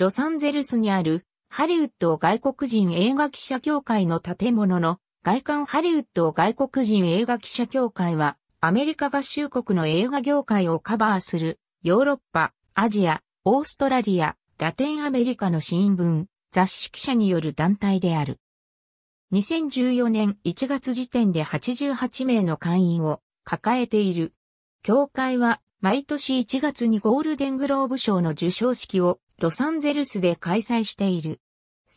ロサンゼルスにあるハリウッド外国人映画記者協会の建物の外観ハリウッド外国人映画記者協会はアメリカ合衆国の映画業界をカバーするヨーロッパ、アジア、オーストラリア、ラテンアメリカの新聞、雑誌記者による団体である。2014年1月時点で88名の会員を抱えている。協会は毎年1月にゴールデングローブ賞の授賞式をロサンゼルスで開催している。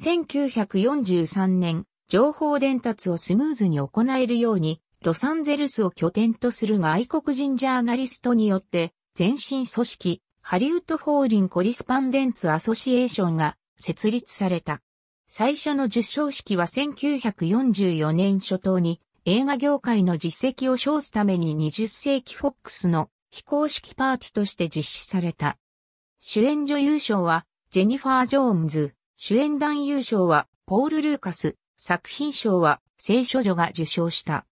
1943年、情報伝達をスムーズに行えるように、ロサンゼルスを拠点とする外国人ジャーナリストによって、前身組織、ハリウッド・フォーリン・コリスパンデンツ・アソシエーションが設立された。最初の受賞式は1944年初頭に映画業界の実績を称すために20世紀フォックスの非公式パーティーとして実施された。主演女優賞は、ジェニファー・ジョーンズ。主演男優賞は、ポール・ルーカス。作品賞は、聖書女が受賞した。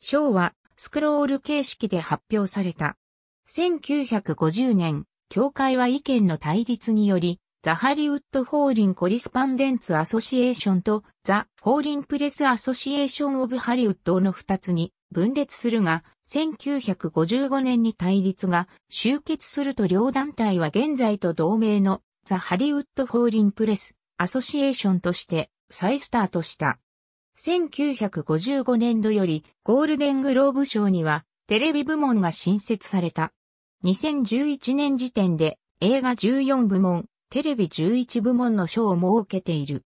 賞は、スクロール形式で発表された。1950年、協会は意見の対立により、ザ・ハリウッド・フォーリン・コリスパンデンツ・アソシエーションとザ・フォーリン・プレス・アソシエーション・オブ・ハリウッドの二つに分裂するが、1955年に対立が終結すると両団体は現在と同盟のザ・ハリウッド・フォーリン・プレス・アソシエーションとして再スタートした。1955年度よりゴールデングローブ賞にはテレビ部門が新設された。2011年時点で映画14部門、テレビ11部門の賞を設けている。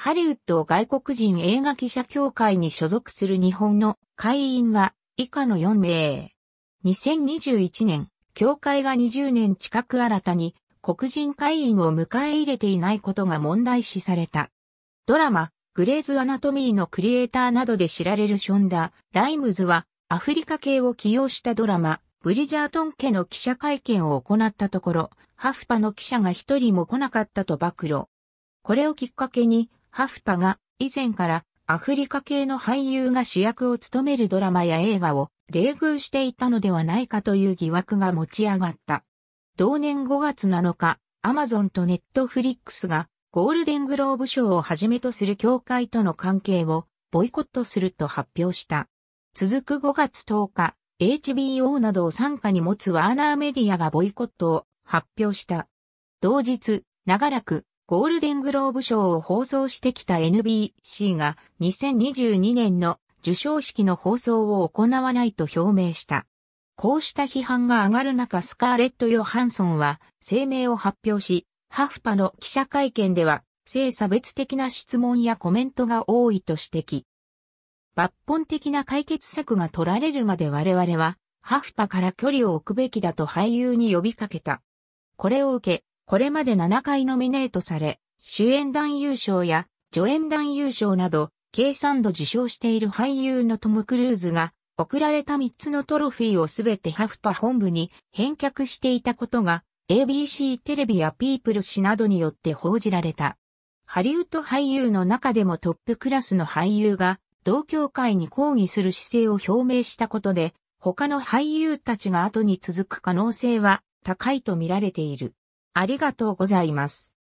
ハリウッド外国人映画記者協会に所属する日本の会員は以下の4名。2021年、協会が20年近く新たに黒人会員を迎え入れていないことが問題視された。ドラマ、グレーズ・アナトミーのクリエイターなどで知られるションダ・ライムズはアフリカ系を起用したドラマ、ブリジャートン家の記者会見を行ったところ、ハフパの記者が一人も来なかったと暴露。これをきっかけに、ハフパが以前からアフリカ系の俳優が主役を務めるドラマや映画を冷遇していたのではないかという疑惑が持ち上がった。同年5月7日、アマゾンとネットフリックスがゴールデングローブ賞をはじめとする協会との関係をボイコットすると発表した。続く5月10日、HBO などを参加に持つワーナーメディアがボイコットを発表した。同日、長らくゴールデングローブ賞を放送してきた NBC が2022年の受賞式の放送を行わないと表明した。こうした批判が上がる中スカーレット・ヨハンソンは声明を発表し、ハフパの記者会見では性差別的な質問やコメントが多いと指摘。抜本的な解決策が取られるまで我々はハフパから距離を置くべきだと俳優に呼びかけた。これを受け、これまで7回ノミネートされ、主演男優賞や助演男優賞など、計3度受賞している俳優のトム・クルーズが、送られた3つのトロフィーをすべてハフパ本部に返却していたことが、ABC テレビやピープル誌などによって報じられた。ハリウッド俳優の中でもトップクラスの俳優が、同協会に抗議する姿勢を表明したことで、他の俳優たちが後に続く可能性は高いと見られている。ありがとうございます。